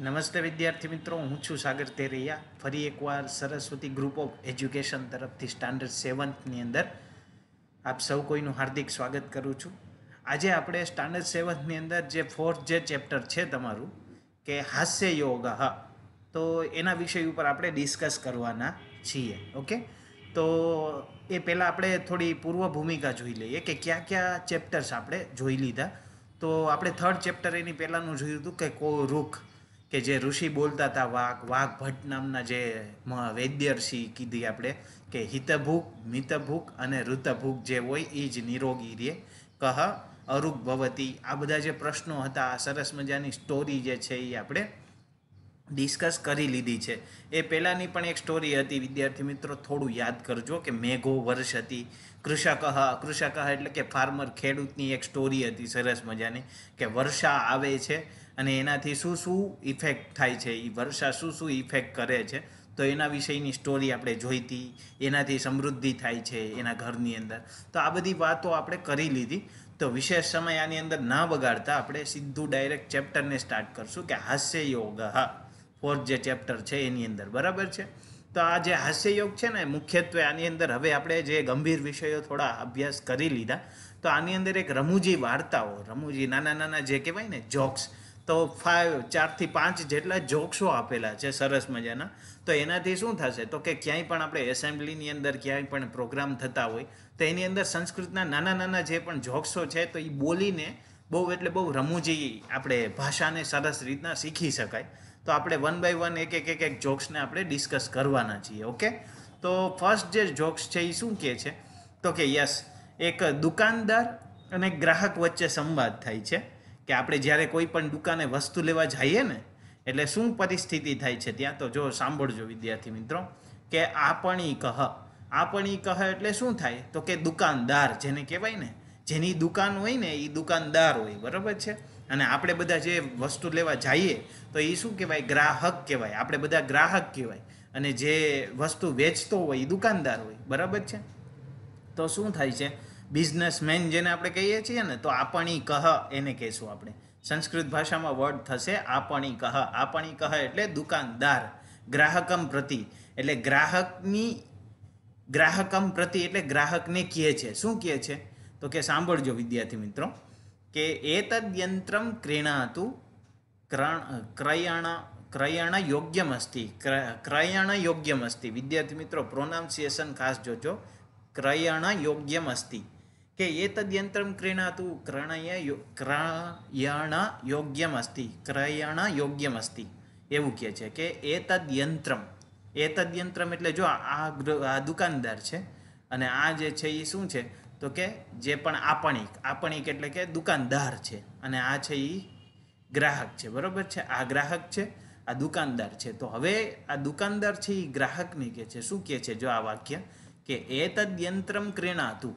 નમસ્તે વિદ્યાર્થી મિત્રો હું છું સાગર તેરૈયા ફરી એકવાર સરસ્વતી ગ્રુપ ઓફ એજ્યુકેશન તરફથી સ્ટાન્ડર્ડ સેવન્થની અંદર આપ સૌ કોઈનું હાર્દિક સ્વાગત કરું છું આજે આપણે સ્ટાન્ડર્ડ સેવન્થની અંદર જે ફોર્થ જે ચેપ્ટર છે તમારું કે હાસ્ય યોગ તો એના વિષય ઉપર આપણે ડિસ્કસ કરવાના છીએ ઓકે તો એ પહેલાં આપણે થોડી પૂર્વ ભૂમિકા જોઈ લઈએ કે કયા કયા ચેપ્ટર્સ આપણે જોઈ લીધા તો આપણે થર્ડ ચેપ્ટર એની પહેલાંનું જોયું હતું કે કો રૂખ કે જે ઋષિ બોલતા હતા વાઘ વાઘ ભટ્ટ નામના જે વૈદ્યર્ષિ કીધી આપણે કે હિતભૂક મિતભૂક અને ઋતભૂક જે હોય એ જ નિરોગી રે કહ અરુપ ભવતી આ બધા જે પ્રશ્નો હતા આ સરસ મજાની સ્ટોરી જે છે એ આપણે ડિસ્કસ કરી લીધી છે એ પહેલાંની પણ એક સ્ટોરી હતી વિદ્યાર્થી મિત્રો થોડું યાદ કરજો કે મેઘો વર્ષ હતી કૃષકહ કૃષકહ એટલે કે ફાર્મર ખેડૂતની એક સ્ટોરી હતી સરસ મજાની કે વર્ષા આવે છે અને એનાથી શું શું ઇફેક્ટ થાય છે એ વર્ષા શું શું ઇફેક્ટ કરે છે તો એના વિષયની સ્ટોરી આપણે જોઈતી એનાથી સમૃદ્ધિ થાય છે એના ઘરની અંદર તો આ બધી વાતો આપણે કરી લીધી તો વિશેષ સમય આની અંદર ના બગાડતા આપણે સીધું ડાયરેક્ટ ચેપ્ટરને સ્ટાર્ટ કરશું કે હાસ્ય યોગ હા ફોર્થ જે ચેપ્ટર છે એની અંદર બરાબર છે તો આ જે હાસ્ય યોગ છે ને મુખ્યત્વે આની અંદર હવે આપણે જે ગંભીર વિષયો થોડા અભ્યાસ કરી લીધા તો આની અંદર એક રમૂજી વાર્તાઓ રમૂજી નાના નાના જે કહેવાય ને જોક્સ તો ફાઇવ ચારથી પાંચ જેટલા જોક્સો આપેલા છે સરસ મજાના તો એનાથી શું થશે તો કે ક્યાંય પણ આપણે એસેમ્બલીની અંદર ક્યાંય પણ પ્રોગ્રામ થતા હોય તો એની અંદર સંસ્કૃતના નાના નાના જે પણ જોક્સો છે તો એ બોલીને બહુ એટલે બહુ રમૂજી આપણે ભાષાને સરસ રીતના શીખી શકાય તો આપણે વન બાય વન એક એક એક એક જોક્સને આપણે ડિસ્કસ કરવાના છીએ ઓકે તો ફર્સ્ટ જે જોક્સ છે એ શું કહે છે તો કે યસ એક દુકાનદાર અને ગ્રાહક વચ્ચે સંવાદ થાય છે કે આપણે જ્યારે કોઈ પણ દુકાને વસ્તુ લેવા જઈએ ને એટલે શું પરિસ્થિતિ થાય છે ત્યાં તો જો સાંભળજો વિદ્યાર્થી મિત્રો કે આપણી કહ આપણી કહ એટલે શું થાય તો કે દુકાનદાર જેને કહેવાય ને જેની દુકાન હોય ને એ દુકાનદાર હોય બરાબર છે અને આપણે બધા જે વસ્તુ લેવા જઈએ તો એ શું કહેવાય ગ્રાહક કહેવાય આપણે બધા ગ્રાહક કહેવાય અને જે વસ્તુ વેચતો હોય એ દુકાનદાર હોય બરાબર છે તો શું થાય છે બિઝનેસમેન જેને આપણે કહીએ છીએ ને તો આપણી કહ એને કહેશું આપણે સંસ્કૃત ભાષામાં વર્ડ થશે આપણી કહ આપણી કહ એટલે દુકાનદાર ગ્રાહકમ પ્રતિ એટલે ગ્રાહકની ગ્રાહકમ પ્રતિ એટલે ગ્રાહકને કહે છે શું કહે છે તો કે સાંભળજો વિદ્યાર્થી મિત્રો કે તદ્યંત્રમ ક્રીણાતું ક્રણ ક્રયણ ક્રયણ યોગ્યમસ્તિ ક્રયણ યોગ્યમસ્તિ વિદ્યાર્થી મિત્રો પ્રોનાઉન્સિએશન ખાસ જોજો ક્રયણ યોગ્યમસ્તિ કે એતદ્યંત્રમ ક્રીણાતુ ક્રણય ક્રયણ યોગ્યમસ્તિ ક્રયણ યોગ્યમસ્તિ એવું કહે છે કે એતદ્યંત્રમ એતદ્યંત્રમ એટલે જો આ આ દુકાનદાર છે અને આ જે છે એ શું છે તો કે જે પણ આપણિક આપણિક એટલે કે દુકાનદાર છે અને આ છે એ ગ્રાહક છે બરાબર છે આ ગ્રાહક છે આ દુકાનદાર છે તો હવે આ દુકાનદાર છે એ ગ્રાહકને કહે છે શું કહે છે જો આ વાક્ય કે એ તદ્યંત્રમ ક્રીણાતું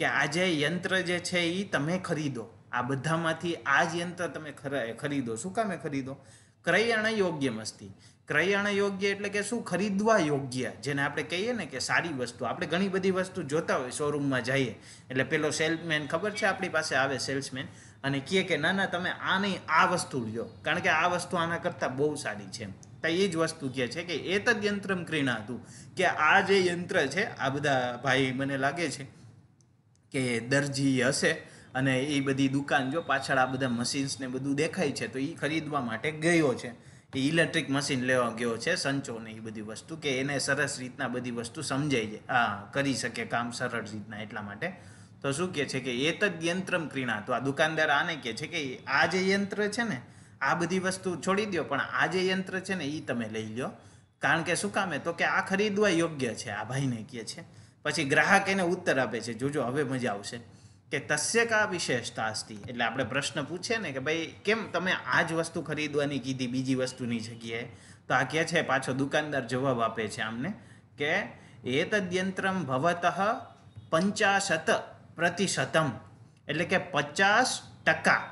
કે આ જે યંત્ર જે છે એ તમે ખરીદો આ બધામાંથી આ જ યંત્ર તમે ખરીદો શું કામે ખરીદો ક્રયણ યોગ્ય મસ્તી ક્રયણ યોગ્ય એટલે કે શું ખરીદવા યોગ્ય જેને આપણે કહીએ ને કે સારી વસ્તુ આપણે ઘણી બધી વસ્તુ જોતા હોય શોરૂમમાં જઈએ એટલે પેલો સેલ્સમેન ખબર છે આપણી પાસે આવે સેલ્સમેન અને કહે કે ના ના તમે આ નહીં આ વસ્તુ લ્યો કારણ કે આ વસ્તુ આના કરતાં બહુ સારી છે તો એ જ વસ્તુ કહે છે કે એ તદ યંત્રમ ક્રીણા હતું કે આ જે યંત્ર છે આ બધા ભાઈ મને લાગે છે કે દરજી હશે અને એ બધી દુકાન જો પાછળ આ બધા મશીન્સ ને બધું દેખાય છે તો એ ખરીદવા માટે ગયો છે એ ઇલેક્ટ્રિક મશીન લેવા ગયો છે સંચો ને એ બધી વસ્તુ કે એને સરસ રીતના બધી વસ્તુ સમજાઈ જાય હા કરી શકે કામ સરળ રીતના એટલા માટે તો શું કહે છે કે એ જ યંત્રમ ક્રીણા તો આ દુકાનદાર આને કે છે કે આ જે યંત્ર છે ને આ બધી વસ્તુ છોડી દો પણ આ જે યંત્ર છે ને એ તમે લઈ લો કારણ કે શું કામે તો કે આ ખરીદવા યોગ્ય છે આ ભાઈને કહે છે પછી ગ્રાહક એને ઉત્તર આપે છે જોજો હવે મજા આવશે કે તસ્ય કા વિશેષતા અસ્તી એટલે આપણે પ્રશ્ન પૂછીએ ને કે ભાઈ કેમ તમે આ જ વસ્તુ ખરીદવાની કીધી બીજી વસ્તુની જગ્યાએ તો આ કહે છે પાછો દુકાનદાર જવાબ આપે છે આમને કે એ તદ્યંત્રમ ભવતઃ પંચાશત પ્રતિશતમ એટલે કે પચાસ ટકા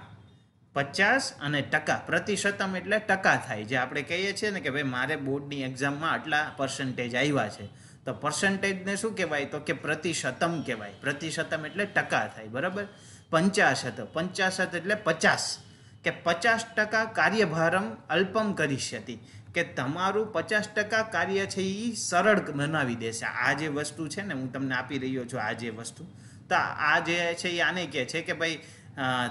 પચાસ અને ટકા પ્રતિશતમ એટલે ટકા થાય જે આપણે કહીએ છીએ ને કે ભાઈ મારે બોર્ડની એક્ઝામમાં આટલા પર્સન્ટેજ આવ્યા છે તો પર્સન્ટેજને શું કહેવાય તો કે પ્રતિશતમ કહેવાય પ્રતિશતમ એટલે ટકા થાય બરાબર પંચાશત પંચાશત એટલે પચાસ કે પચાસ ટકા કાર્યભારમ અલ્પમ કરીશ્યતી કે તમારું પચાસ ટકા કાર્ય છે એ સરળ બનાવી દેશે આ જે વસ્તુ છે ને હું તમને આપી રહ્યો છું આ જે વસ્તુ તો આ જે છે એ આને કહે છે કે ભાઈ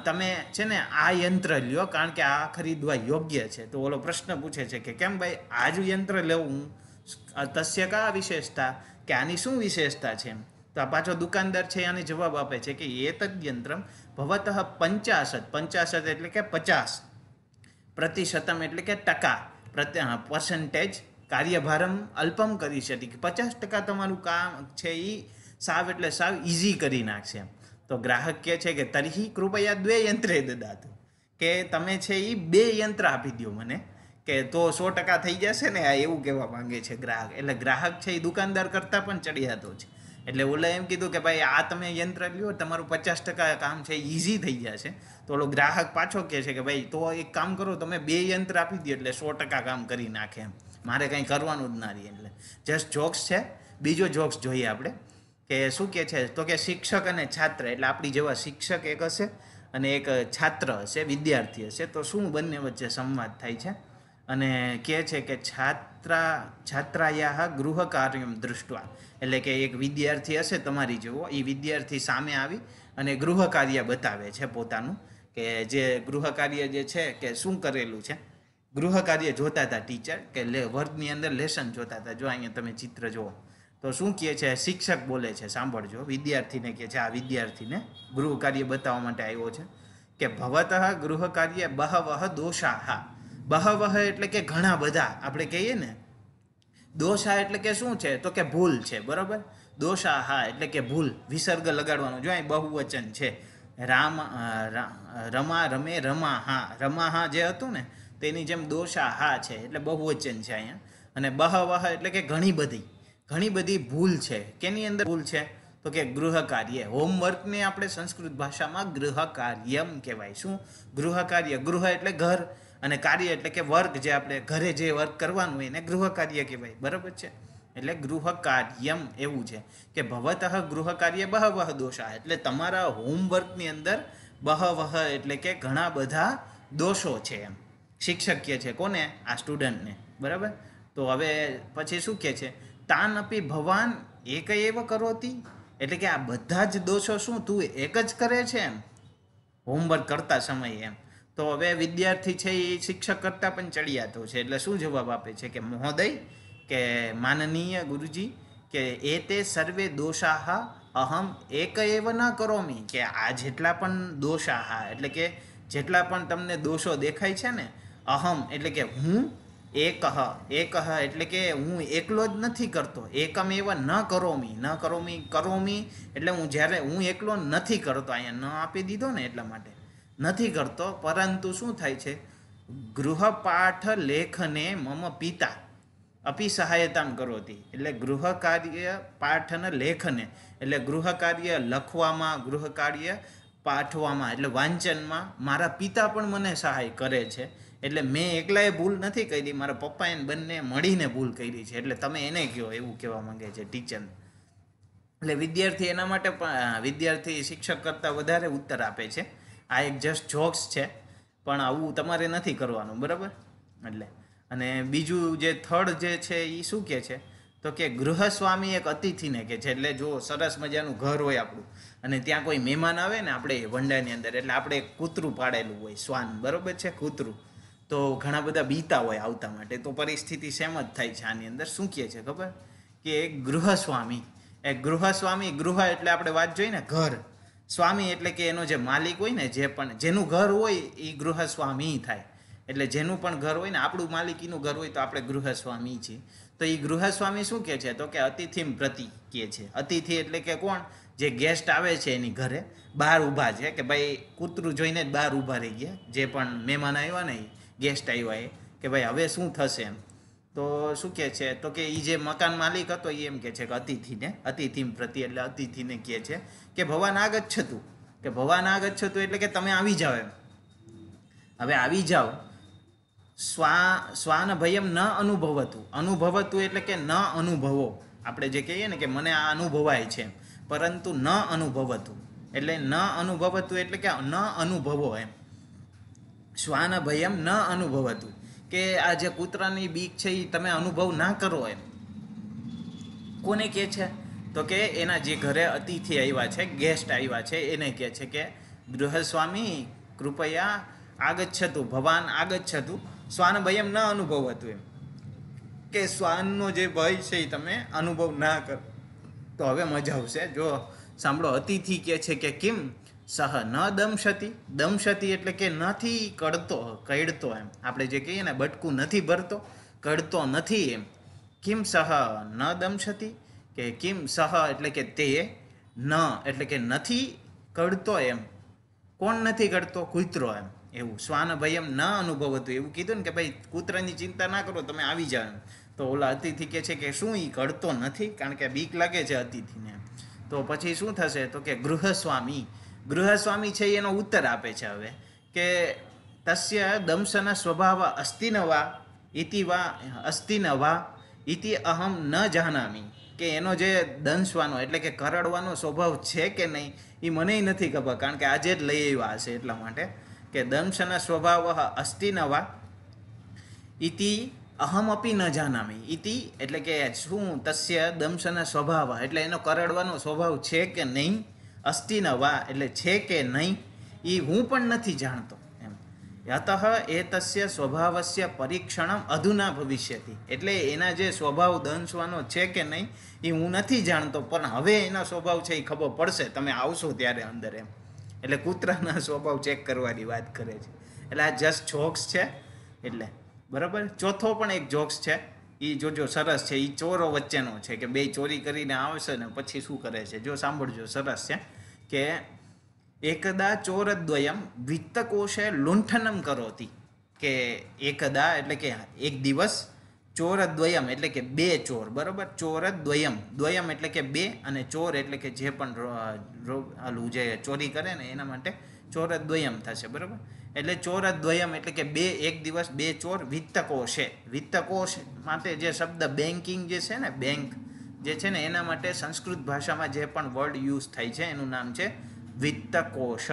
તમે છે ને આ યંત્ર લ્યો કારણ કે આ ખરીદવા યોગ્ય છે તો ઓલો પ્રશ્ન પૂછે છે કે કેમ ભાઈ આજ યંત્ર લેવું હું તસ્ય કા વિશેષતા કે આની શું વિશેષતા છે તો આ પાછો દુકાનદાર છે આને જવાબ આપે છે કે એ તદ્યંત્રમ ભવત પંચાશત પંચાશત એટલે કે પચાસ પ્રતિશતમ એટલે કે ટકા પ્રત્ય પર્સન્ટેજ કાર્યભારમ અલ્પમ કરી શકે પચાસ ટકા તમારું કામ છે એ સાવ એટલે સાવ ઇઝી કરી નાખશે તો ગ્રાહક કહે છે કે તરહી કૃપયા દ્વે યંત્રે દદાત કે તમે છે એ બે યંત્ર આપી દો મને કે તો સો ટકા થઈ જશે ને આ એવું કહેવા માંગે છે ગ્રાહક એટલે ગ્રાહક છે એ દુકાનદાર કરતાં પણ ચડિયાતો છે એટલે ઓલે એમ કીધું કે ભાઈ આ તમે યંત્ર લ્યો તમારું પચાસ ટકા કામ છે ઇઝી થઈ જશે તો ઓલો ગ્રાહક પાછો કહે છે કે ભાઈ તો એક કામ કરો તમે બે યંત્ર આપી દો એટલે સો ટકા કામ કરી નાખે એમ મારે કંઈ કરવાનું જ ના રહી એટલે જસ્ટ જોક્સ છે બીજો જોક્સ જોઈએ આપણે કે શું કહે છે તો કે શિક્ષક અને છાત્ર એટલે આપણી જેવા શિક્ષક એક હશે અને એક છાત્ર હશે વિદ્યાર્થી હશે તો શું બંને વચ્ચે સંવાદ થાય છે અને કહે છે કે છાત્રા છાત્રાયા ગૃહકાર્યમ દૃષ્ટવા એટલે કે એક વિદ્યાર્થી હશે તમારી જેવો એ વિદ્યાર્થી સામે આવી અને ગૃહકાર્ય બતાવે છે પોતાનું કે જે ગૃહકાર્ય જે છે કે શું કરેલું છે ગૃહકાર્ય જોતા હતા ટીચર કે લે વર્ગની અંદર લેસન જોતા હતા જો અહીંયા તમે ચિત્ર જુઓ તો શું કહે છે શિક્ષક બોલે છે સાંભળજો વિદ્યાર્થીને કહે છે આ વિદ્યાર્થીને ગૃહકાર્ય બતાવવા માટે આવ્યો છે કે ભવતઃ ગૃહકાર્ય બહવહ દોષા હા બહવહ એટલે કે ઘણા બધા આપણે કહીએ ને દોષા એટલે કે શું છે તો કે ભૂલ છે બરાબર દોષા હા એટલે કે ભૂલ વિસર્ગ લગાડવાનું જો અહીં બહુવચન છે રામ રમા રમે રમા હા રમા હા જે હતું ને તેની જેમ દોષા હા છે એટલે બહુવચન છે અહીંયા અને બહવહ એટલે કે ઘણી બધી ઘણી બધી ભૂલ છે કેની અંદર ભૂલ છે તો કે ગૃહ કાર્ય હોમવર્કને આપણે સંસ્કૃત ભાષામાં ગૃહ કાર્યમ કહેવાય શું ગૃહ કાર્ય ગૃહ એટલે ઘર અને કાર્ય એટલે કે વર્ક જે આપણે ઘરે જે વર્ક કરવાનું હોય એને ગૃહ કાર્ય કહેવાય બરાબર છે એટલે ગૃહ કાર્યમ એવું છે કે ભવતઃ ગૃહ કાર્ય બહવહ દોષા એટલે તમારા હોમવર્કની અંદર બહવહ એટલે કે ઘણા બધા દોષો છે એમ શિક્ષક શિક્ષક્ય છે કોને આ સ્ટુડન્ટને બરાબર તો હવે પછી શું કહે છે તાન અપી ભવાન એક એવ કરોતી એટલે કે આ બધા જ દોષો શું તું એક જ કરે છે એમ હોમવર્ક કરતા સમયે એમ તો હવે વિદ્યાર્થી છે એ શિક્ષક કરતાં પણ ચડિયાતો છે એટલે શું જવાબ આપે છે કે મહોદય કે માનનીય ગુરુજી કે એ તે સર્વે દોષાહા અહમ એક એવ ના કરોમી કે આ જેટલા પણ દોષાહા એટલે કે જેટલા પણ તમને દોષો દેખાય છે ને અહમ એટલે કે હું એકહ એકહ એટલે કે હું એકલો જ નથી કરતો એકમ એવા ન કરોમી ન કરોમી કરોમી એટલે હું જ્યારે હું એકલો નથી કરતો અહીંયા ન આપી દીધો ને એટલા માટે નથી કરતો પરંતુ શું થાય છે ગૃહપાઠ લેખને મમ પિતા અપી સહાયતામ કરોતી એટલે ગૃહકાર્ય કાર્ય પાઠન લેખને એટલે ગૃહકાર્ય લખવામાં ગૃહકાર્ય પાઠવામાં એટલે વાંચનમાં મારા પિતા પણ મને સહાય કરે છે એટલે મેં એકલાએ ભૂલ નથી કરી મારા પપ્પા એને બંને મળીને ભૂલ કરી છે એટલે તમે એને કહો એવું કહેવા માંગે છે ટીચર એટલે વિદ્યાર્થી એના માટે પણ વિદ્યાર્થી શિક્ષક કરતાં વધારે ઉત્તર આપે છે આ એક જસ્ટ જોક્સ છે પણ આવું તમારે નથી કરવાનું બરાબર એટલે અને બીજું જે થર્ડ જે છે એ શું કહે છે તો કે ગૃહસ્વામી એક અતિથિને કે છે એટલે જો સરસ મજાનું ઘર હોય આપણું અને ત્યાં કોઈ મહેમાન આવે ને આપણે વંડાની અંદર એટલે આપણે કૂતરું પાડેલું હોય શ્વાન બરાબર છે કૂતરું તો ઘણા બધા બીતા હોય આવતા માટે તો પરિસ્થિતિ સેમ જ થાય છે આની અંદર શું કહે છે ખબર કે એક ગૃહસ્વામી એ ગૃહસ્વામી ગૃહ એટલે આપણે વાત જોઈએ ને ઘર સ્વામી એટલે કે એનો જે માલિક હોય ને જે પણ જેનું ઘર હોય એ ગૃહસ્વામી થાય એટલે જેનું પણ ઘર હોય ને આપણું માલિકીનું ઘર હોય તો આપણે ગૃહસ્વામી છીએ તો એ ગૃહસ્વામી શું કહે છે તો કે અતિથિમ પ્રતિ કહે છે અતિથિ એટલે કે કોણ જે ગેસ્ટ આવે છે એની ઘરે બહાર ઊભા છે કે ભાઈ કૂતરું જોઈને જ બહાર ઊભા રહી ગયા જે પણ મહેમાન આવ્યા ને ગેસ્ટ આવ્યા એ કે ભાઈ હવે શું થશે એમ તો શું કહે છે તો કે એ જે મકાન માલિક હતો એ એમ કહે છે કે અતિથિને અતિથિમ પ્રતિ એટલે અતિથિને કહે છે કે ભવાન આ ગચ્છતું કે ભવાન આ ગચ્છતું એટલે કે તમે આવી જાઓ એમ હવે આવી જાઓ સ્વા સ્વાન ભયમ ન અનુભવતું અનુભવતું એટલે કે ન અનુભવો આપણે જે કહીએ ને કે મને આ અનુભવાય છે પરંતુ ન અનુભવતું એટલે ન અનુભવતું એટલે કે ન અનુભવો એમ શ્વાન ભયમ ન અનુભવતું કે આ જે કૂતરાની બીક છે એ તમે અનુભવ ના કરો એમ કોને કહે છે તો કે એના જે ઘરે અતિથિ આવ્યા છે ગેસ્ટ આવ્યા છે એને કહે છે કે ગૃહસ્વામી કૃપયા આગચ્છતું ભવાન આગચ્છતું શ્વાન ભય એમ ન અનુભવ હતું એમ કે શ્વાનનો જે ભય છે એ તમે અનુભવ ના કરો તો હવે મજા આવશે જો સાંભળો અતિથિ કહે છે કે કેમ સહ ન દમશતી દમશતી એટલે કે નથી કડતો કડતો એમ આપણે જે કહીએ ને બટકું નથી ભરતો કડતો નથી એમ કેમ સહ ન દમશતી કે કિમ સહ એટલે કે તે ન એટલે કે નથી કરતો એમ કોણ નથી કરતો કૂતરો એમ એવું શ્વાન ભાઈ ન અનુભવ હતું એવું કીધું ને કે ભાઈ કૂતરાની ચિંતા ના કરો તમે આવી જાઓ એમ તો ઓલા અતિથિ કે છે કે શું એ કરતો નથી કારણ કે બીક લાગે છે અતિથિને તો પછી શું થશે તો કે ગૃહસ્વામી ગૃહસ્વામી છે એનો ઉત્તર આપે છે હવે કે તસ્ય દંશના સ્વભાવ અસ્થિનવા ઇતિવા અસ્થિનવા ઇતિ અહમ ન જાનામી કે એનો જે દંશવાનો એટલે કે કરડવાનો સ્વભાવ છે કે નહીં એ મને નથી ખબર કારણ કે આજે જ લઈ આવ્યા હશે એટલા માટે કે દંશના સ્વભાવ અસ્થિ નવા ઇતિ અહમ અપી ન જાનામી ઇતિ એટલે કે શું તસ્ય દંશના સ્વભાવ એટલે એનો કરડવાનો સ્વભાવ છે કે નહીં અસ્થિ નવા એટલે છે કે નહીં એ હું પણ નથી જાણતો યતઃ એ તસ્ય સ્વભાવસ્ય પરીક્ષણમ અધુના ભવિષ્યથી એટલે એના જે સ્વભાવ દંશવાનો છે કે નહીં એ હું નથી જાણતો પણ હવે એના સ્વભાવ છે એ ખબર પડશે તમે આવશો ત્યારે અંદર એમ એટલે કૂતરાના સ્વભાવ ચેક કરવાની વાત કરે છે એટલે આ જસ્ટ જોક્સ છે એટલે બરાબર ચોથો પણ એક જોક્સ છે એ જોજો સરસ છે એ ચોરો વચ્ચેનો છે કે બે ચોરી કરીને આવશે ને પછી શું કરે છે જો સાંભળજો સરસ છે કે એકદા ચોરદ્વયમ વિત્તકોષે લુંઠનમ કરોતી કે એકદા એટલે કે એક દિવસ ચોરદ્વયમ એટલે કે બે ચોર બરાબર ચોરદ્વયમ દ્વયમ એટલે કે બે અને ચોર એટલે કે જે પણ આલું જે ચોરી કરે ને એના માટે ચોરદ્વયમ થશે બરાબર એટલે ચોરદ્વયમ એટલે કે બે એક દિવસ બે ચોર વિત્તકોષે વિત્તકોષ માટે જે શબ્દ બેન્કિંગ જે છે ને બેંક જે છે ને એના માટે સંસ્કૃત ભાષામાં જે પણ વર્ડ યુઝ થાય છે એનું નામ છે વિત્તકોષ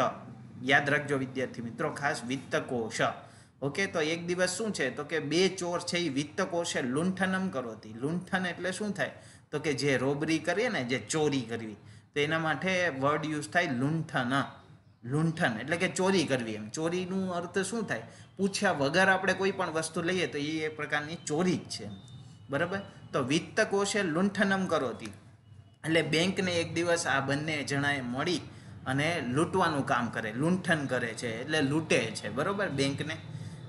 યાદ રાખજો વિદ્યાર્થી મિત્રો ખાસ વિત્તકોશ ઓકે તો એક દિવસ શું છે તો કે બે ચોર છે એ વિત્તકોશે લુંઠનમ કરોતી લુંઠન એટલે શું થાય તો કે જે રોબરી કરીએ ને જે ચોરી કરવી તો એના માટે વર્ડ યુઝ થાય લુંઠન લુંઠન એટલે કે ચોરી કરવી એમ ચોરીનું અર્થ શું થાય પૂછ્યા વગર આપણે કોઈ પણ વસ્તુ લઈએ તો એ એક પ્રકારની ચોરી જ છે બરાબર તો વિત્તકોષે લુંઠનમ કરોતી એટલે બેંકને એક દિવસ આ બંને જણાએ મળી અને લૂંટવાનું કામ કરે લૂંઠન કરે છે એટલે લૂંટે છે બરાબર બેંકને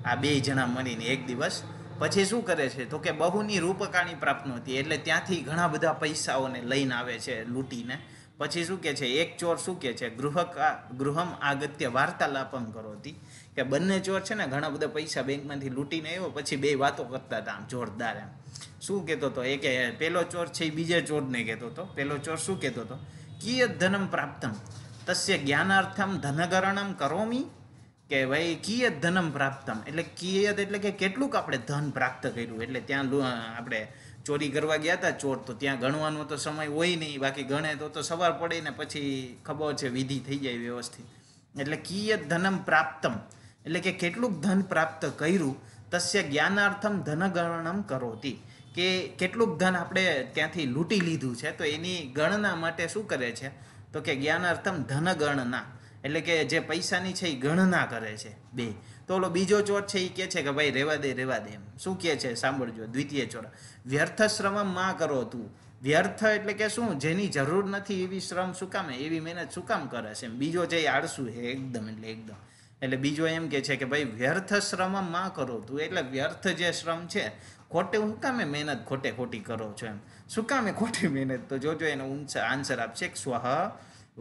આ બે જણા મળીને એક દિવસ પછી શું કરે છે તો કે બહુની રૂપકાણી પ્રાપ્ત હતી એટલે ત્યાંથી ઘણા બધા પૈસાઓને લઈને આવે છે લૂંટીને પછી શું કહે છે એક ચોર શું કહે છે ગૃહક ગૃહમ આગત્ય વાર્તાલાપમ હતી કે બંને ચોર છે ને ઘણા બધા પૈસા બેંકમાંથી લૂંટીને આવ્યો પછી બે વાતો કરતા હતા આમ જોરદાર એમ શું કહેતો હતો એ કે પેલો ચોર છે એ બીજા ચોરને કહેતો હતો પેલો ચોર શું કહેતો હતો કિયત ધનમ પ્રાપ્તમ તસ્ય જ્ઞાનાર્થમ ધનગરણમ કરોમી કે ભાઈ કિયત ધનમ પ્રાપ્તમ એટલે કિયત એટલે કે કેટલુંક આપણે ધન પ્રાપ્ત કર્યું એટલે ત્યાં આપણે ચોરી કરવા ગયા હતા ચોર તો ત્યાં ગણવાનો તો સમય હોય નહીં બાકી ગણે તો તો સવાર પડે ને પછી ખબર છે વિધિ થઈ જાય વ્યવસ્થિત એટલે કિયત ધનમ પ્રાપ્તમ એટલે કે કેટલુંક ધન પ્રાપ્ત કર્યું તસ્ય જ્ઞાનાર્થમ ધનગરણમ કરોતી કે કેટલુંક ધન આપણે ત્યાંથી લૂંટી લીધું છે તો એની ગણના માટે શું કરે છે તો કે જ્ઞાનાર્થમ ધન ગણના એટલે કે જે પૈસાની છે એ ગણના કરે છે બે તો ઓલો બીજો ચોર છે એ કહે છે કે ભાઈ રેવા દે રેવા દે એમ શું કહે છે સાંભળજો દ્વિતીય ચોર વ્યર્થ શ્રમ માં કરો તું વ્યર્થ એટલે કે શું જેની જરૂર નથી એવી શ્રમ શું કામે એવી મહેનત શું કામ કરે છે બીજો જે આળસુ છે એકદમ એટલે એકદમ એટલે બીજો એમ કે છે કે ભાઈ વ્યર્થ શ્રમ માં કરો તું એટલે વ્યર્થ જે શ્રમ છે ખોટે હું કામે મહેનત ખોટે ખોટી કરો છો એમ શું કામે ખોટી મહેનત તો જોજો એનો આન્સર આપશે સ્વઃ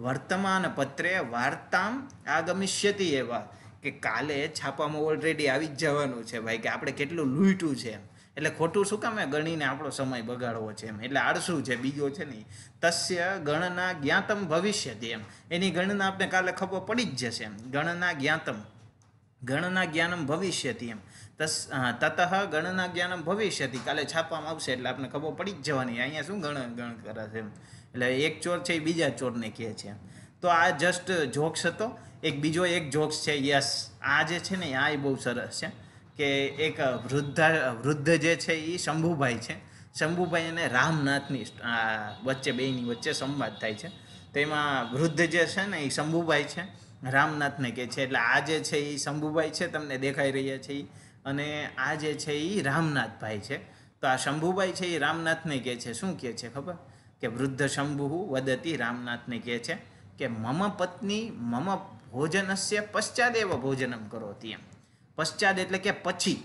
વર્તમાન પત્રે વાર્તામ આગમિષ્યતિ એવા કે કાલે છાપામાં ઓલરેડી આવી જ જવાનું છે ભાઈ કે આપણે કેટલું લૂંટ્યું છે એમ એટલે ખોટું શું કામે ગણીને આપણો સમય બગાડવો છે એમ એટલે આળસું છે બીજો છે નહીં તસ્ય ગણના જ્ઞાતમ ભવિષ્યથી એમ એની ગણના આપણે કાલે ખબર પડી જ જશે એમ ગણના જ્ઞાતમ ગણના જ્ઞાનમ ભવિષ્યતિ એમ તસ તતઃ ગણના જ્ઞાનમ ભવિષ્યતિ કાલે છાપવામાં આવશે એટલે આપણે ખબર પડી જ જવાની અહીંયા શું ગણ ગણ કરે છે એમ એટલે એક ચોર છે એ બીજા ચોરને કહે છે એમ તો આ જસ્ટ જોક્સ હતો એક બીજો એક જોક્સ છે યસ આ જે છે ને આ એ બહુ સરસ છે કે એક વૃદ્ધા વૃદ્ધ જે છે એ શંભુભાઈ છે શંભુભાઈ અને રામનાથની વચ્ચે બેની વચ્ચે સંવાદ થાય છે તેમાં વૃદ્ધ જે છે ને એ શંભુભાઈ છે રામનાથને કહે છે એટલે આ જે છે એ શંભુભાઈ છે તમને દેખાઈ રહ્યા છે અને આ જે છે એ રામનાથભાઈ છે તો આ શંભુભાઈ છે એ રામનાથને કહે છે શું કહે છે ખબર કે વૃદ્ધ શંભુ વદતી રામનાથને કહે છે કે મમ પત્ની મમ ભોજનસ્ય પશ્ચાદ પશ્ચાદેવ ભોજનમ કરોતી એમ પશ્ચાદ એટલે કે પછી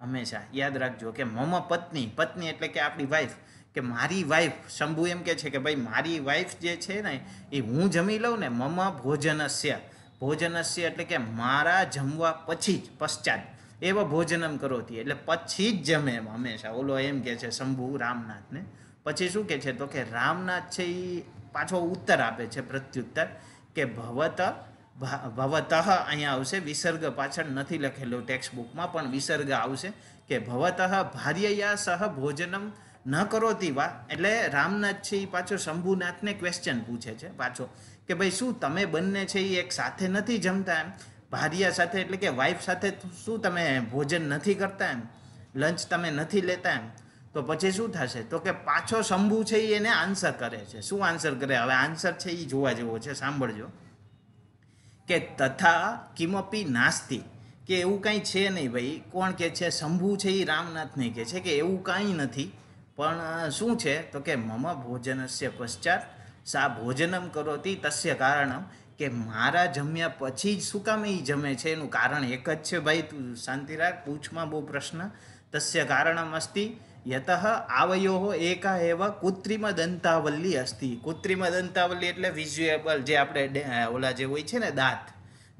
હંમેશા યાદ રાખજો કે મમ પત્ની પત્ની એટલે કે આપણી વાઈફ કે મારી વાઈફ શંભુ એમ કહે છે કે ભાઈ મારી વાઈફ જે છે ને એ હું જમી લઉં ને મમા ભોજનસ્ય ભોજનસ્ય એટલે કે મારા જમવા પછી જ પશ્ચાત એવો ભોજનમ કરોતી એટલે પછી જ જમે એમ હંમેશા ઓલો એમ કહે છે શંભુ રામનાથને પછી શું કહે છે તો કે રામનાથ છે એ પાછો ઉત્તર આપે છે પ્રત્યુત્તર કે ભવત ભવતઃ અહીંયા આવશે વિસર્ગ પાછળ નથી લખેલું ટેક્સ્ટ બુકમાં પણ વિસર્ગ આવશે કે ભવતઃ ભાર્યયા સહ ભોજનમ ન કરોતી વા એટલે રામનાથ છે એ પાછો શંભુનાથને ક્વેશ્ચન પૂછે છે પાછો કે ભાઈ શું તમે બંને છે એ એક સાથે નથી જમતા એમ ભારિયા સાથે એટલે કે વાઈફ સાથે શું તમે ભોજન નથી કરતા એમ લંચ તમે નથી લેતા એમ તો પછી શું થશે તો કે પાછો શંભુ છે એ એને આન્સર કરે છે શું આન્સર કરે હવે આન્સર છે એ જોવા જેવો છે સાંભળજો કે તથા કિમપી નાસ્તી કે એવું કાંઈ છે નહીં ભાઈ કોણ કે છે શંભુ છે એ રામનાથને કે છે કે એવું કાંઈ નથી પણ શું છે તો કે મમ ભોજનસ્ય પશ્ચાત સા ભોજનમ કરોતી તસ્ય કારણમ કે મારા જમ્યા પછી જ શું કામ એ જમે છે એનું કારણ એક જ છે ભાઈ તું શાંતિ રાખ પૂછમાં બહુ પ્રશ્ન તસ્ય કારણમ અસ્તિ યતઃ આવયો એકા એવા કૃત્રિમ દંતાવલ્લી અસ્તિ કૃત્રિમ દંતાવલ્લી એટલે વિઝ્યુએબલ જે આપણે ઓલા જે હોય છે ને દાંત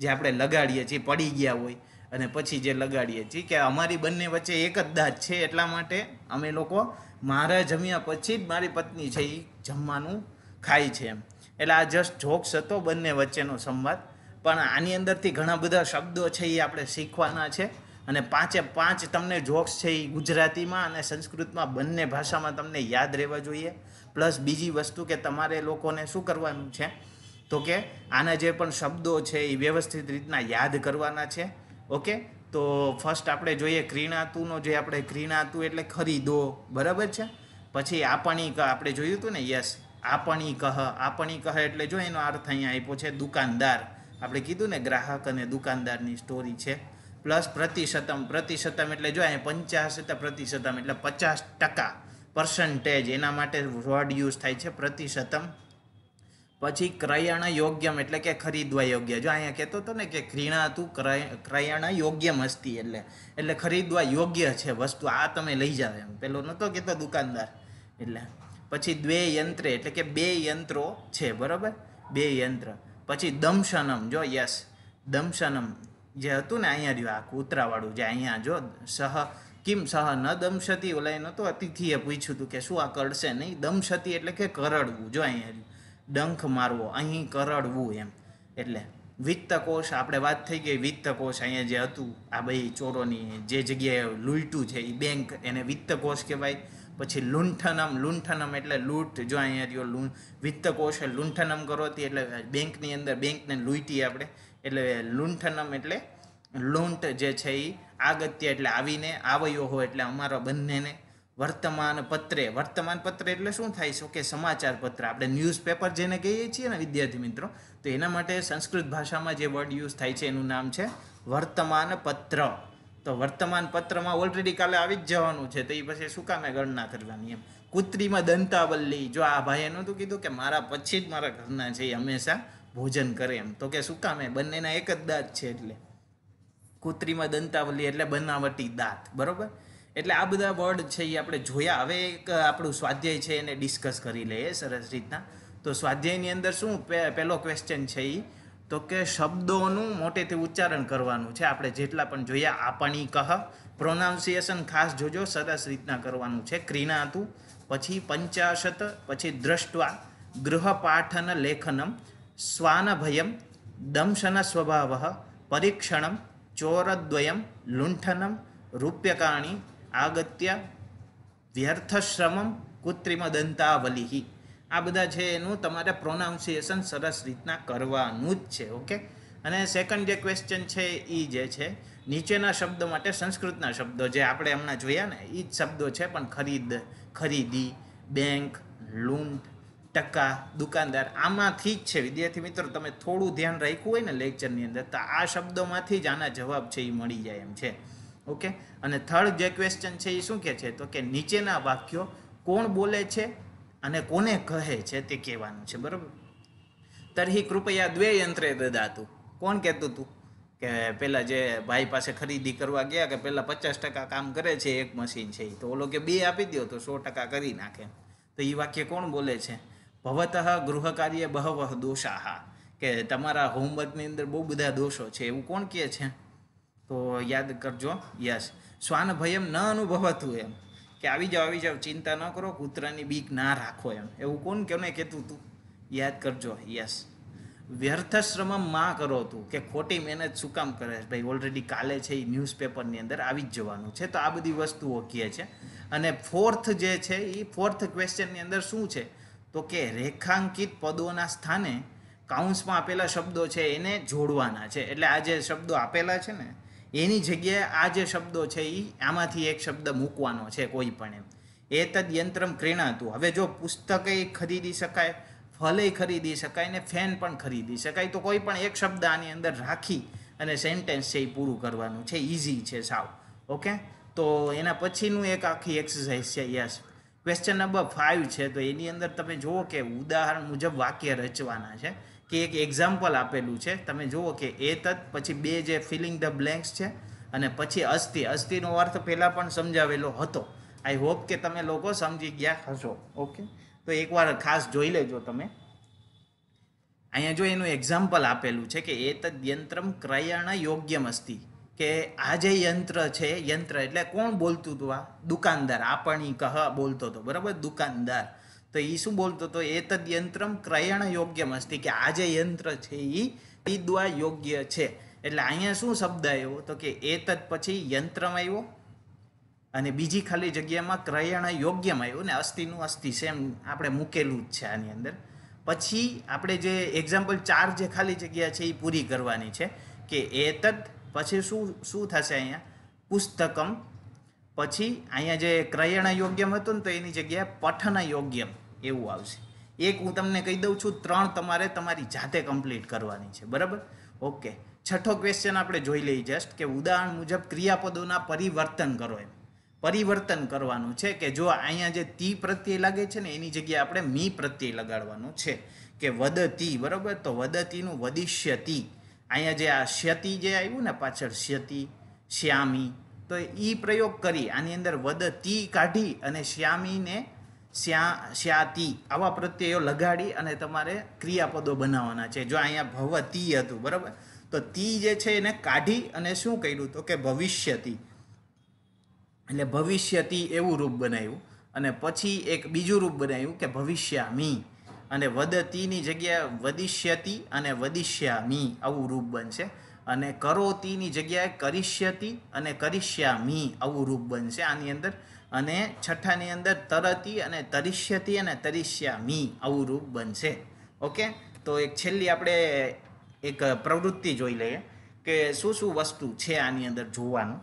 જે આપણે લગાડીએ છીએ પડી ગયા હોય અને પછી જે લગાડીએ છીએ કે અમારી બંને વચ્ચે એક જ દાંત છે એટલા માટે અમે લોકો મારા જમ્યા પછી જ મારી પત્ની છે એ જમવાનું ખાય છે એમ એટલે આ જસ્ટ જોક્સ હતો બંને વચ્ચેનો સંવાદ પણ આની અંદરથી ઘણા બધા શબ્દો છે એ આપણે શીખવાના છે અને પાંચે પાંચ તમને જોક્સ છે એ ગુજરાતીમાં અને સંસ્કૃતમાં બંને ભાષામાં તમને યાદ રહેવા જોઈએ પ્લસ બીજી વસ્તુ કે તમારે લોકોને શું કરવાનું છે તો કે આના જે પણ શબ્દો છે એ વ્યવસ્થિત રીતના યાદ કરવાના છે ઓકે તો ફર્સ્ટ આપણે જોઈએ ક્રીણાતુનો જે આપણે ક્રીણાતુ એટલે ખરીદો બરાબર છે પછી આપણી કહ આપણે જોયું હતું ને યસ આપણી કહ આપણી કહ એટલે જો એનો અર્થ અહીંયા આપ્યો છે દુકાનદાર આપણે કીધું ને ગ્રાહક અને દુકાનદારની સ્ટોરી છે પ્લસ પ્રતિશતમ પ્રતિશતમ એટલે જો અહીંયા પંચાસ પ્રતિશતમ એટલે પચાસ ટકા પર્સન્ટેજ એના માટે વર્ડ યુઝ થાય છે પ્રતિશતમ પછી ક્રયણ યોગ્યમ એટલે કે ખરીદવા યોગ્ય જો અહીંયા કહેતો હતો ને કે ઘૃણા હતું ક્રયણ યોગ્યમ હસ્તી એટલે એટલે ખરીદવા યોગ્ય છે વસ્તુ આ તમે લઈ જાવ એમ પેલો નહોતો કહેતો દુકાનદાર એટલે પછી દ્વે યંત્રે એટલે કે બે યંત્રો છે બરાબર બે યંત્ર પછી દમશનમ જો યસ દમશનમ જે હતું ને અહીંયા રહ્યું આ કૂતરાવાળું જે અહીંયા જો સહ કેમ સહ ન દમશતી ઓલા નહોતો અતિથિએ પૂછ્યું હતું કે શું આ કરડશે નહીં દમશતી એટલે કે કરડવું જો અહીંયા રહ્યું ડંખ મારવો અહીં કરડવું એમ એટલે વિત્તકોશ આપણે વાત થઈ ગઈ વિત્તકોશ અહીંયા જે હતું આ ભાઈ ચોરોની જે જગ્યાએ લૂંટું છે એ બેંક એને વિત્તકોશ કહેવાય પછી લુંઠનમ લુંઠનમ એટલે લૂંટ જો અહીંયા રહ્યો લૂં વિત્તકોશ લુંઠનમ કરોતી એટલે બેંકની અંદર બેંકને લૂંટી આપણે એટલે લુંઠનમ એટલે લૂંટ જે છે એ આગત્ય એટલે આવીને આવ્યો હો એટલે અમારા બંનેને વર્તમાન પત્રે વર્તમાન પત્ર એટલે શું થાય છે કે સમાચાર પત્ર આપણે ન્યૂઝપેપર જેને કહીએ છીએ ને વિદ્યાર્થી મિત્રો તો એના માટે સંસ્કૃત ભાષામાં જે વર્ડ યુઝ થાય છે એનું નામ છે વર્તમાન પત્ર તો વર્તમાન પત્રમાં ઓલરેડી કાલે આવી જ જવાનું છે તો એ પછી શું કામે ગણના કરવાની એમ કુત્રીમાં દંતાવલ્લી જો આ ભાઈએ નહોતું કીધું કે મારા પછી જ મારા ઘરના છે એ હંમેશા ભોજન કરે એમ તો કે શું કામે બંનેના એક જ દાંત છે એટલે કુત્રીમાં દંતાવલ્લી એટલે બનાવટી દાંત બરાબર એટલે આ બધા વર્ડ છે એ આપણે જોયા હવે એક આપણું સ્વાધ્યાય છે એને ડિસ્કસ કરી લઈએ સરસ રીતના તો સ્વાધ્યાયની અંદર શું પહેલો ક્વેશ્ચન છે એ તો કે શબ્દોનું મોટેથી ઉચ્ચારણ કરવાનું છે આપણે જેટલા પણ જોયા આપણી કહ પ્રોનાઉન્સિએશન ખાસ જોજો સરસ રીતના કરવાનું છે ક્રીણા પછી પંચાશત પછી દ્રષ્ટવા ગૃહપાઠન લેખનમ સ્વાનભયમ દંશન સ્વભાવ પરીક્ષણમ ચોરદ્વયમ લુંઠનમ રૂપ્યકાણી આગત્ય વ્યર્થશ્રમમ કૃત્રિમ દંતાવલિહી આ બધા છે એનું તમારે પ્રોનાઉન્સિએશન સરસ રીતના કરવાનું જ છે ઓકે અને સેકન્ડ જે ક્વેશ્ચન છે એ જે છે નીચેના શબ્દો માટે સંસ્કૃતના શબ્દો જે આપણે હમણાં જોયા ને એ જ શબ્દો છે પણ ખરીદ ખરીદી બેંક લૂંટ ટકા દુકાનદાર આમાંથી જ છે વિદ્યાર્થી મિત્રો તમે થોડું ધ્યાન રાખ્યું હોય ને લેક્ચરની અંદર તો આ શબ્દોમાંથી જ આના જવાબ છે એ મળી જાય એમ છે ઓકે અને થર્ડ જે ક્વેશ્ચન છે એ શું કહે છે તો કે નીચેના વાક્યો કોણ બોલે છે અને કોને કહે છે તે કહેવાનું છે બરાબર તરહી કૃપયા દ્વે યંત્રે દદાતું કોણ કહેતું હતું કે પેલા જે ભાઈ પાસે ખરીદી કરવા ગયા કે પહેલાં પચાસ ટકા કામ કરે છે એક મશીન છે એ તો ઓલો કે બે આપી દો તો સો ટકા કરી નાખે તો એ વાક્ય કોણ બોલે છે ભવતઃ ગૃહકાર્ય બહવ દોષાહા કે તમારા હોમવર્કની અંદર બહુ બધા દોષો છે એવું કોણ કહે છે તો યાદ કરજો યસ શ્વાન ભયમ ન અનુભવતું એમ કે આવી જાઓ આવી જાઓ ચિંતા ન કરો કૂતરાની બીક ના રાખો એમ એવું કોણ કોને કહેતું તું યાદ કરજો યસ વ્યર્થ શ્રમ માં કરો તું કે ખોટી મહેનત શું કામ કરે છે ભાઈ ઓલરેડી કાલે છે એ ન્યૂઝપેપરની અંદર આવી જ જવાનું છે તો આ બધી વસ્તુઓ કહે છે અને ફોર્થ જે છે એ ફોર્થ ક્વેશ્ચનની અંદર શું છે તો કે રેખાંકિત પદોના સ્થાને કાઉન્સમાં આપેલા શબ્દો છે એને જોડવાના છે એટલે આ જે શબ્દો આપેલા છે ને એની જગ્યાએ આ જે શબ્દો છે એ આમાંથી એક શબ્દ મૂકવાનો છે કોઈ પણ એમ એ તદ યંત્રમ ક્રીણાતું હવે જો પુસ્તકે ખરીદી શકાય ફલે ખરીદી શકાય ને ફેન પણ ખરીદી શકાય તો કોઈ પણ એક શબ્દ આની અંદર રાખી અને સેન્ટેન્સ છે એ પૂરું કરવાનું છે ઇઝી છે સાવ ઓકે તો એના પછીનું એક આખી એક્સરસાઇઝ છે યસ ક્વેશ્ચન નંબર ફાઇવ છે તો એની અંદર તમે જુઓ કે ઉદાહરણ મુજબ વાક્ય રચવાના છે કે એક એક્ઝામ્પલ આપેલું છે તમે જુઓ કે એ તત્ પછી બે જે ફિલિંગ ધ બ્લેન્ક્સ છે અને પછી અસ્થિ અસ્થિનો અર્થ પહેલાં પણ સમજાવેલો હતો આઈ હોપ કે તમે લોકો સમજી ગયા હશો ઓકે તો એકવાર ખાસ જોઈ લેજો તમે અહીંયા જો એનું એક્ઝામ્પલ આપેલું છે કે એ તદ યંત્રમ ક્રયણ યોગ્યમ અસ્તિ કે આ જે યંત્ર છે યંત્ર એટલે કોણ બોલતું હતું આ દુકાનદાર આપણી કહ બોલતો હતો બરાબર દુકાનદાર તો એ શું બોલતો હતો એ તદ યંત્રમ ક્રયણ યોગ્યમ અસ્તિ કે આ જે યંત્ર છે એ ખરીદવા યોગ્ય છે એટલે અહીંયા શું શબ્દ આવ્યો તો કે એ તદ પછી યંત્રમાં આવ્યો અને બીજી ખાલી જગ્યામાં ક્રયણ યોગ્યમાં આવ્યું ને અસ્થિનું અસ્થિ સેમ આપણે મૂકેલું જ છે આની અંદર પછી આપણે જે એક્ઝામ્પલ ચાર જે ખાલી જગ્યા છે એ પૂરી કરવાની છે કે એ તદ પછી શું શું થશે અહીંયા પુસ્તકમ પછી અહીંયા જે ક્રયણ યોગ્યમ હતું ને તો એની જગ્યાએ પઠન યોગ્યમ એવું આવશે એક હું તમને કહી દઉં છું ત્રણ તમારે તમારી જાતે કમ્પ્લીટ કરવાની છે બરાબર ઓકે છઠ્ઠો ક્વેશ્ચન આપણે જોઈ લઈએ જસ્ટ કે ઉદાહરણ મુજબ ક્રિયાપદોના પરિવર્તન કરો એમ પરિવર્તન કરવાનું છે કે જો અહીંયા જે તી પ્રત્યય લાગે છે ને એની જગ્યાએ આપણે મી પ્રત્યય લગાડવાનું છે કે વદતી બરાબર તો વદતીનું વદિષ્યતી અહીંયા જે આ શ્યતિ જે આવ્યું ને પાછળ શ્યતિ શ્યામી તો એ પ્રયોગ કરી આની અંદર વદ તી કાઢી અને શ્યામીને શ્યા શ્યાતી આવા પ્રત્યયો લગાડી અને તમારે ક્રિયાપદો બનાવવાના છે જો અહીંયા ભવ તી હતું બરાબર તો તી જે છે એને કાઢી અને શું કર્યું તો કે ભવિષ્યતી એટલે ભવિષ્યતી એવું રૂપ બનાવ્યું અને પછી એક બીજું રૂપ બનાવ્યું કે ભવિષ્યામી અને વદ તીની જગ્યાએ વદિષ્યતી અને વદિષ્યામી આવું રૂપ બનશે અને કરોતીની જગ્યાએ કરિષ્યતી અને કરિષ્યામી આવું રૂપ બનશે આની અંદર અને છઠ્ઠાની અંદર તરતી અને તરિષ્યતી અને તરિષ્યામી આવું રૂપ બનશે ઓકે તો એક છેલ્લી આપણે એક પ્રવૃત્તિ જોઈ લઈએ કે શું શું વસ્તુ છે આની અંદર જોવાનું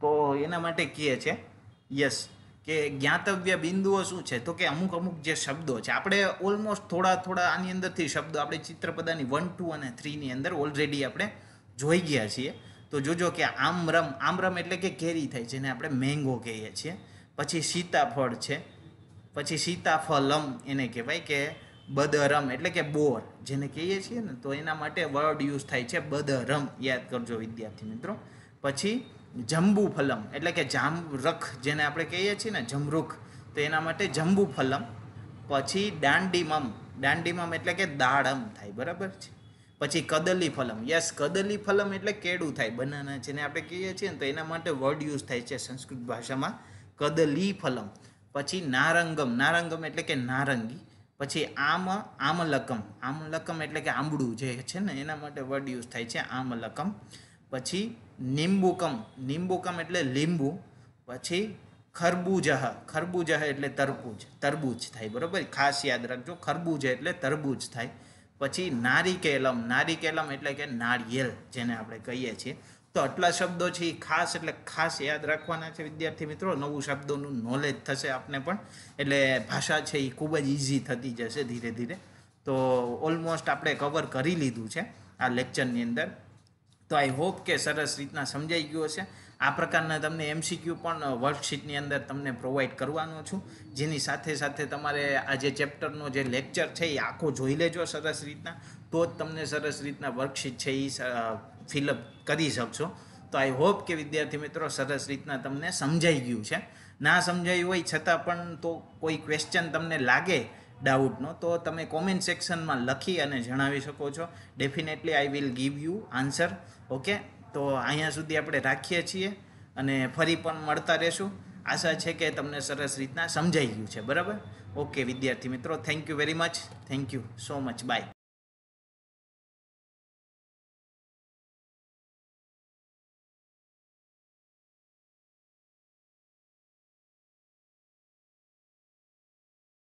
તો એના માટે કહે છે યસ કે જ્ઞાતવ્ય બિંદુઓ શું છે તો કે અમુક અમુક જે શબ્દો છે આપણે ઓલમોસ્ટ થોડા થોડા આની અંદરથી શબ્દો આપણે ચિત્રપદાની વન ટુ અને થ્રીની અંદર ઓલરેડી આપણે જોઈ ગયા છીએ તો જોજો કે આમરમ આમરમ એટલે કે કેરી થાય જેને આપણે મેંગો કહીએ છીએ પછી સીતાફળ છે પછી સીતાફલમ એને કહેવાય કે બદરમ એટલે કે બોર જેને કહીએ છીએ ને તો એના માટે વર્ડ યુઝ થાય છે બદરમ યાદ કરજો વિદ્યાર્થી મિત્રો પછી જંબુફલમ એટલે કે જામરખ જેને આપણે કહીએ છીએ ને જમરૂખ તો એના માટે જંબુફલમ પછી દાંડીમમ દાંડીમમ એટલે કે દાડમ થાય બરાબર છે પછી કદલી ફલમ યસ કદલી ફલમ એટલે કેડું થાય બનાના જેને આપણે કહીએ છીએ ને તો એના માટે વર્ડ યુઝ થાય છે સંસ્કૃત ભાષામાં કદલી ફલમ પછી નારંગમ નારંગમ એટલે કે નારંગી પછી આમ આમલકમ આમલકમ એટલે કે આંબળું જે છે ને એના માટે વર્ડ યુઝ થાય છે આમલકમ પછી નિંબુકમ નિંબુકમ એટલે લીંબુ પછી ખરબૂજહ ખરબૂજહ એટલે તરબૂજ તરબૂજ થાય બરાબર ખાસ યાદ રાખજો ખરબૂજ એટલે તરબૂજ થાય પછી નારિકેલમ નારિકેલમ એટલે કે નાળિયેર જેને આપણે કહીએ છીએ તો આટલા શબ્દો છે એ ખાસ એટલે ખાસ યાદ રાખવાના છે વિદ્યાર્થી મિત્રો નવું શબ્દોનું નોલેજ થશે આપને પણ એટલે ભાષા છે એ ખૂબ જ ઇઝી થતી જશે ધીરે ધીરે તો ઓલમોસ્ટ આપણે કવર કરી લીધું છે આ લેક્ચરની અંદર તો આઈ હોપ કે સરસ રીતના સમજાઈ ગયું હશે આ પ્રકારના તમને એમસીક્યુ પણ વર્કશીટની અંદર તમને પ્રોવાઈડ કરવાનો છું જેની સાથે સાથે તમારે આ જે ચેપ્ટરનો જે લેક્ચર છે એ આખો જોઈ લેજો સરસ રીતના તો જ તમને સરસ રીતના વર્કશીટ છે એ ફિલઅપ કરી શકશો તો આઈ હોપ કે વિદ્યાર્થી મિત્રો સરસ રીતના તમને સમજાઈ ગયું છે ના સમજાયું હોય છતાં પણ તો કોઈ ક્વેશ્ચન તમને લાગે ડાઉટનો તો તમે કોમેન્ટ સેક્શનમાં લખી અને જણાવી શકો છો definitely I will give you answer okay તો અહીંયા સુધી આપણે રાખીએ છીએ અને ફરી પણ મળતા રહેશું આશા છે કે તમને સરસ રીતના સમજાઈ ગયું છે બરાબર ઓકે વિદ્યાર્થી મિત્રો thank you very much thank you so much by